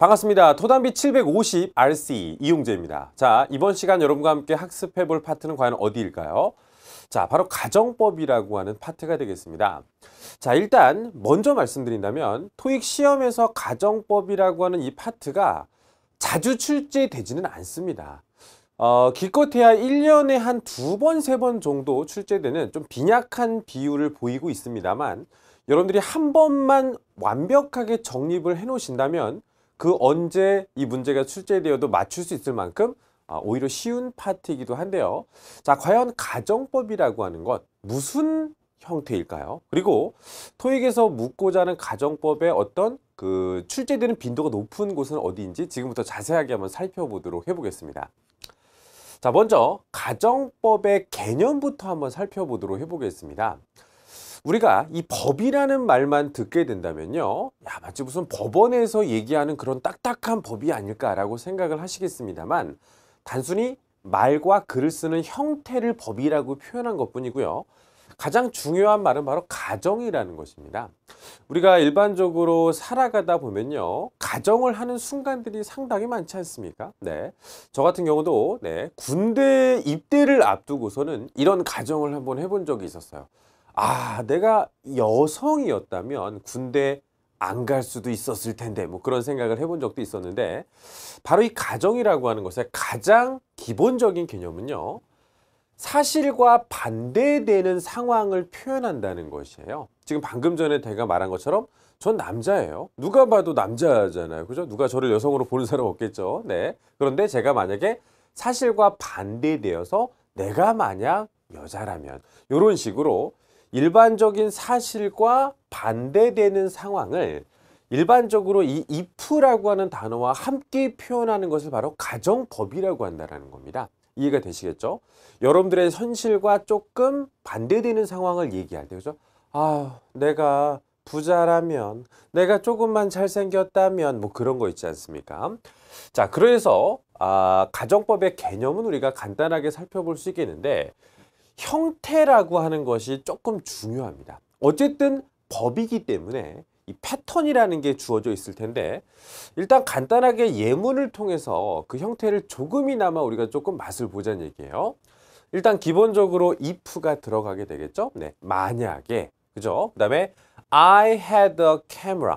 반갑습니다. 토담비 750 RC 이용재입니다. 자, 이번 시간 여러분과 함께 학습해 볼 파트는 과연 어디일까요? 자, 바로 가정법이라고 하는 파트가 되겠습니다. 자, 일단 먼저 말씀드린다면 토익 시험에서 가정법이라고 하는 이 파트가 자주 출제되지는 않습니다. 어, 기껏해야 1년에 한 두 번, 세 번 정도 출제되는 좀 빈약한 비율을 보이고 있습니다만 여러분들이 한 번만 완벽하게 정립을 해 놓으신다면 그 언제 이 문제가 출제되어도 맞출 수 있을 만큼 아, 오히려 쉬운 파트이기도 한데요. 자, 과연 가정법이라고 하는 건 무슨 형태일까요? 그리고 토익에서 묻고자 하는 가정법의 어떤 그 출제되는 빈도가 높은 곳은 어디인지 지금부터 자세하게 한번 살펴보도록 해보겠습니다. 자, 먼저 가정법의 개념부터 한번 살펴보도록 해보겠습니다. 우리가 이 법이라는 말만 듣게 된다면요. 야, 마치 무슨 법원에서 얘기하는 그런 딱딱한 법이 아닐까라고 생각을 하시겠습니다만 단순히 말과 글을 쓰는 형태를 법이라고 표현한 것 뿐이고요. 가장 중요한 말은 바로 가정이라는 것입니다. 우리가 일반적으로 살아가다 보면요. 가정을 하는 순간들이 상당히 많지 않습니까? 네. 저 같은 경우도 네. 군대 입대를 앞두고서는 이런 가정을 한번 해본 적이 있었어요. 아, 내가 여성이었다면 군대 안 갈 수도 있었을 텐데 뭐 그런 생각을 해 본 적도 있었는데 바로 이 가정이라고 하는 것의 가장 기본적인 개념은요. 사실과 반대되는 상황을 표현한다는 것이에요. 지금 방금 전에 제가 말한 것처럼 전 남자예요. 누가 봐도 남자잖아요. 그죠? 누가 저를 여성으로 보는 사람 없겠죠. 네. 그런데 제가 만약에 사실과 반대되어서 내가 만약 여자라면 이런 식으로 일반적인 사실과 반대되는 상황을 일반적으로 이 if라고 하는 단어와 함께 표현하는 것을 바로 가정법이라고 한다는 겁니다. 이해가 되시겠죠? 여러분들의 현실과 조금 반대되는 상황을 얘기할 때 그죠? 렇 아, 내가 부자라면 내가 조금만 잘생겼다면 뭐 그런 거 있지 않습니까? 자, 그래서 아, 가정법의 개념은 우리가 간단하게 살펴볼 수 있겠는데 형태라고 하는 것이 조금 중요합니다. 어쨌든 법이기 때문에 이 패턴이라는 게 주어져 있을 텐데 일단 간단하게 예문을 통해서 그 형태를 조금이나마 우리가 조금 맛을 보자는 얘기예요. 일단 기본적으로 if가 들어가게 되겠죠. 네, 만약에 그죠? 그다음에 I had a camera.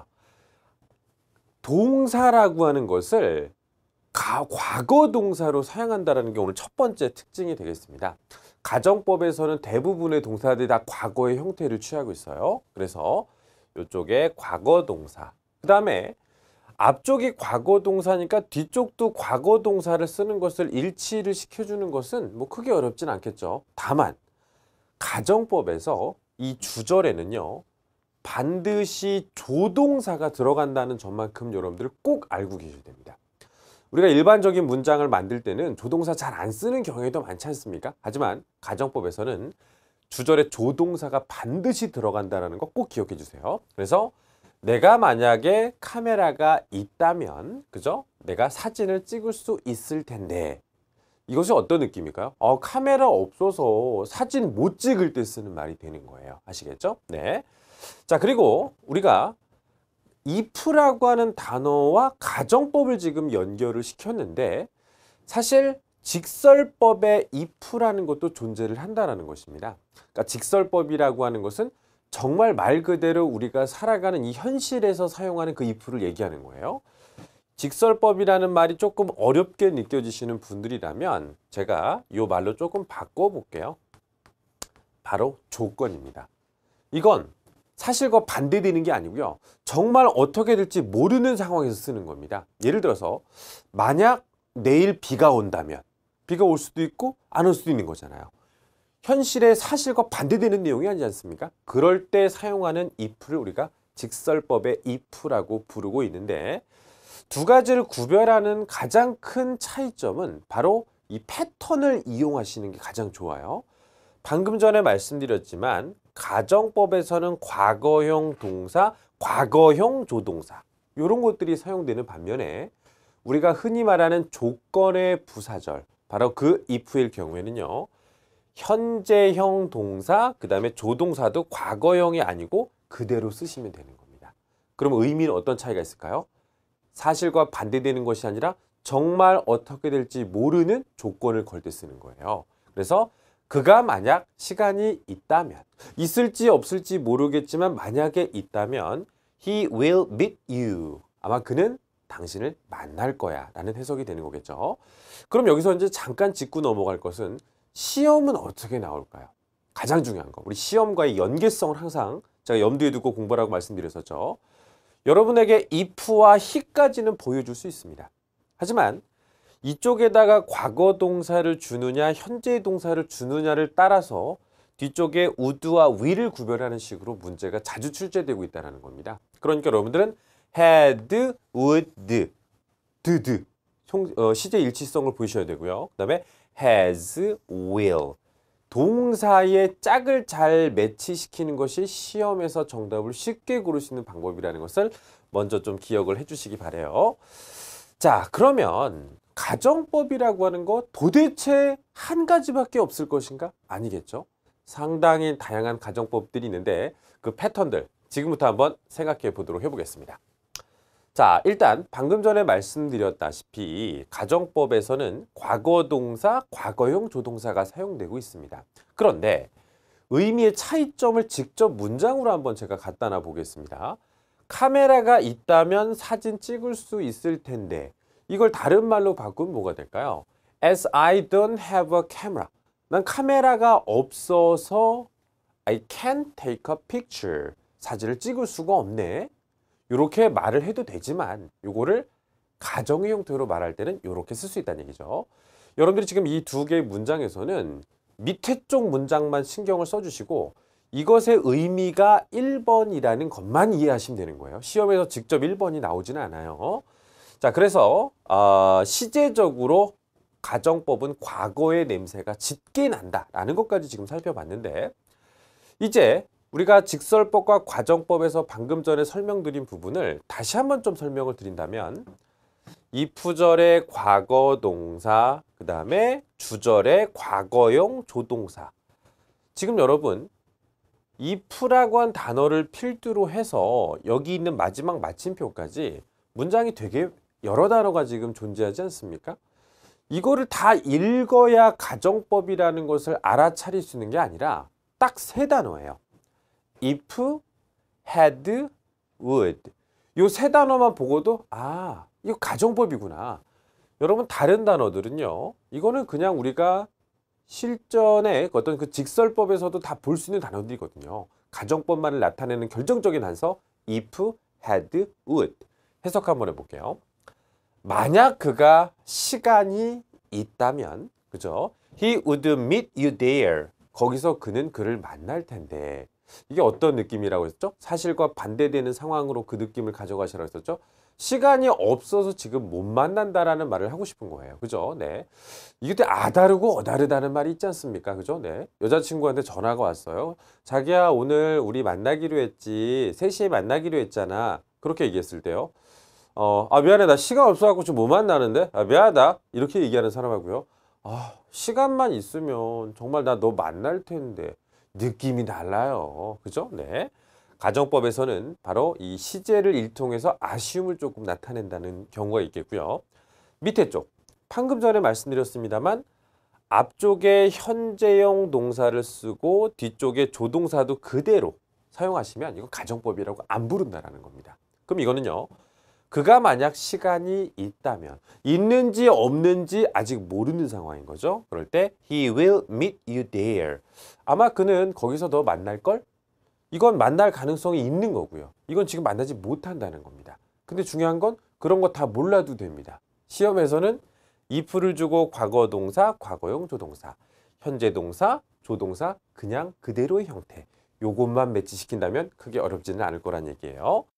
동사라고 하는 것을 과거 동사로 사용한다는 라게 오늘 첫 번째 특징이 되겠습니다. 가정법에서는 대부분의 동사들이 다 과거의 형태를 취하고 있어요. 그래서 이쪽에 과거 동사. 그 다음에 앞쪽이 과거 동사니까 뒤쪽도 과거 동사를 쓰는 것을 일치를 시켜주는 것은 뭐 크게 어렵진 않겠죠. 다만 가정법에서 이 주절에는요. 반드시 조동사가 들어간다는 점만큼 여러분들 꼭 알고 계셔야 됩니다. 우리가 일반적인 문장을 만들 때는 조동사 잘 안 쓰는 경우에도 많지 않습니까? 하지만 가정법에서는 주절에 조동사가 반드시 들어간다는 거 꼭 기억해 주세요. 그래서 내가 만약에 카메라가 있다면 그죠? 내가 사진을 찍을 수 있을 텐데 이것이 어떤 느낌일까요? 어, 카메라 없어서 사진 못 찍을 때 쓰는 말이 되는 거예요. 아시겠죠? 네. 자, 그리고 우리가 if라고 하는 단어와 가정법을 지금 연결을 시켰는데 사실 직설법에 if라는 것도 존재를 한다는 것입니다. 그러니까 직설법이라고 하는 것은 정말 말 그대로 우리가 살아가는 이 현실에서 사용하는 그 if를 얘기하는 거예요. 직설법이라는 말이 조금 어렵게 느껴지시는 분들이라면 제가 이 말로 조금 바꿔볼게요. 바로 조건입니다. 이건 사실 과 반대되는 게 아니고요. 정말 어떻게 될지 모르는 상황에서 쓰는 겁니다. 예를 들어서 만약 내일 비가 온다면 비가 올 수도 있고 안 올 수도 있는 거잖아요. 현실의 사실과 반대되는 내용이 아니지 않습니까? 그럴 때 사용하는 if를 우리가 직설법의 if라고 부르고 있는데 두 가지를 구별하는 가장 큰 차이점은 바로 이 패턴을 이용하시는 게 가장 좋아요. 방금 전에 말씀드렸지만 가정법에서는 과거형 동사, 과거형 조동사 이런 것들이 사용되는 반면에 우리가 흔히 말하는 조건의 부사절 바로 그 if일 경우에는요 현재형 동사 그 다음에 조동사도 과거형이 아니고 그대로 쓰시면 되는 겁니다 그럼 의미는 어떤 차이가 있을까요? 사실과 반대되는 것이 아니라 정말 어떻게 될지 모르는 조건을 걸 때 쓰는 거예요 그래서 그가 만약 시간이 있다면 있을지 없을지 모르겠지만 만약에 있다면 he will meet you 아마 그는 당신을 만날 거야 라는 해석이 되는 거겠죠 그럼 여기서 이제 잠깐 짚고 넘어갈 것은 시험은 어떻게 나올까요 가장 중요한 거 우리 시험과의 연계성을 항상 제가 염두에 두고 공부하라고 말씀드렸었죠 여러분에게 if와 he까지는 보여줄 수 있습니다 하지만 이쪽에다가 과거 동사를 주느냐 현재 동사를 주느냐를 따라서 뒤쪽에 우드와 위를 구별하는 식으로 문제가 자주 출제되고 있다는 겁니다. 그러니까 여러분들은 had, would, did 어, 시제 일치성을 보셔야 되고요. 그 다음에 has, will 동사의 짝을 잘 매치시키는 것이 시험에서 정답을 쉽게 고를 수 있는 방법이라는 것을 먼저 좀 기억을 해주시기 바래요. 자 그러면 가정법이라고 하는 거 도대체 한 가지밖에 없을 것인가? 아니겠죠. 상당히 다양한 가정법들이 있는데 그 패턴들 지금부터 한번 생각해 보도록 해보겠습니다. 자 일단 방금 전에 말씀드렸다시피 가정법에서는 과거 동사, 과거형 조동사가 사용되고 있습니다. 그런데 의미의 차이점을 직접 문장으로 한번 제가 갖다 놔 보겠습니다. 카메라가 있다면 사진 찍을 수 있을 텐데 이걸 다른 말로 바꾸면 뭐가 될까요? As I don't have a camera. 난 카메라가 없어서 I can't take a picture. 사진을 찍을 수가 없네. 이렇게 말을 해도 되지만 이거를 가정의 형태로 말할 때는 이렇게 쓸 수 있다는 얘기죠. 여러분들이 지금 이 두 개의 문장에서는 밑에 쪽 문장만 신경을 써주시고 이것의 의미가 1번이라는 것만 이해하시면 되는 거예요. 시험에서 직접 1번이 나오지는 않아요. 자 그래서 어, 시제적으로 가정법은 과거의 냄새가 짙게 난다라는 것까지 지금 살펴봤는데 이제 우리가 직설법과 과정법에서 방금 전에 설명드린 부분을 다시 한번 좀 설명을 드린다면 이 부절의 과거 동사 그 다음에 주절의 과거형 조동사 지금 여러분 if라고 한 단어를 필두로 해서 여기 있는 마지막 마침표까지 문장이 되게 여러 단어가 지금 존재하지 않습니까? 이거를 다 읽어야 가정법이라는 것을 알아차릴 수 있는 게 아니라 딱 세 단어예요. if, had, would. 요세 단어만 보고도 아, 이거 가정법이구나. 여러분 다른 단어들은요. 이거는 그냥 우리가 실전에 그 어떤 그 직설법에서도 다 볼 수 있는 단어들이거든요. 가정법만을 나타내는 결정적인 단서 if, had, would. 해석 한번 해볼게요. 만약 그가 시간이 있다면 그죠? He would meet you there. 거기서 그는 그를 만날 텐데 이게 어떤 느낌이라고 했죠? 사실과 반대되는 상황으로 그 느낌을 가져가시라고 했었죠? 시간이 없어서 지금 못 만난다라는 말을 하고 싶은 거예요. 그죠? 네. 이때 아다르고 어다르다는 말이 있지 않습니까? 그죠? 네. 여자친구한테 전화가 왔어요. 자기야, 오늘 우리 만나기로 했지. 3시에 만나기로 했잖아. 그렇게 얘기했을 때요. 어, 아 미안해 나 시간 없어갖고 지금 못 만나는데 아 미안하다 이렇게 얘기하는 사람하고요 아 시간만 있으면 정말 나 너 만날 텐데 느낌이 달라요 그죠 네 가정법에서는 바로 이 시제를 일통해서 아쉬움을 조금 나타낸다는 경우가 있겠고요 밑에 쪽 방금 전에 말씀드렸습니다만 앞쪽에 현재형 동사를 쓰고 뒤쪽에 조동사도 그대로 사용하시면 이거 가정법이라고 안 부른다라는 겁니다 그럼 이거는요 그가 만약 시간이 있다면 있는지 없는지 아직 모르는 상황인 거죠. 그럴 때 he will meet you there. 아마 그는 거기서 더 만날 걸? 이건 만날 가능성이 있는 거고요. 이건 지금 만나지 못한다는 겁니다. 근데 중요한 건 그런 거 다 몰라도 됩니다. 시험에서는 if를 주고 과거 동사, 과거형 조동사, 현재 동사, 조동사 그냥 그대로의 형태 요것만 매치시킨다면 크게 어렵지는 않을 거란 얘기예요.